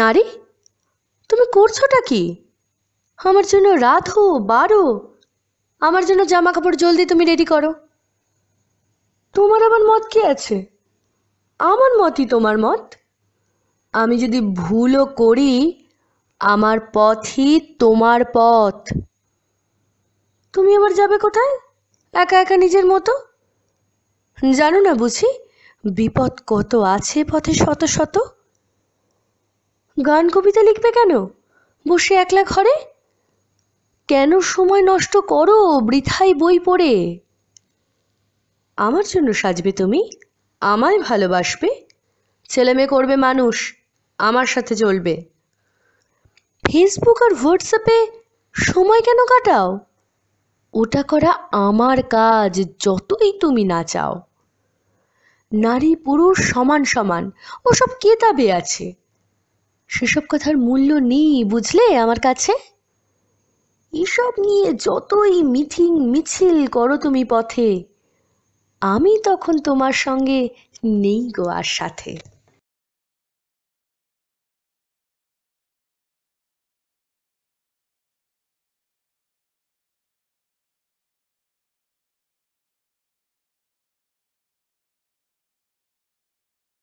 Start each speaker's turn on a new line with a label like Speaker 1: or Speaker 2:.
Speaker 1: নারে তুমি
Speaker 2: করছোটা কি আমার জন্য হো বারো আমার জন্য জামা কাপড় জলদি তুমি রেডি করো তোমার আমার মত কি আছে আমার মতই তোমার মত আমি যদি ভুলও করি আমার পথই তোমার পথ তুমি আবার যাবে কোথায় একা একা নিজের মতো জানো না বুঝি বিপদ কত আছে পথে শত শত গান কবিতা লিখবে কেন বসে একলা ঘরে কেন সময় নষ্ট করো বৃথায় বই পড়ে আমার জন্য সাজবে তুমি আমায় ভালোবাসবে ছেলেমেয়ে করবে মানুষ আমার সাথে চলবে ফেসবুক আর হোয়াটসঅ্যাপে সময় কেন কাটাও ওটা করা আমার কাজ যতই তুমি না চাও নারী পুরুষ সমান সমান ওসব কেতাবে আছে সেসব কথার মূল্য নেই বুঝলে আমার কাছে এসব নিয়ে যতই মিথিং মিছিল করো তুমি পথে আমি তখন তোমার সঙ্গে নেই গো আর
Speaker 1: সাথে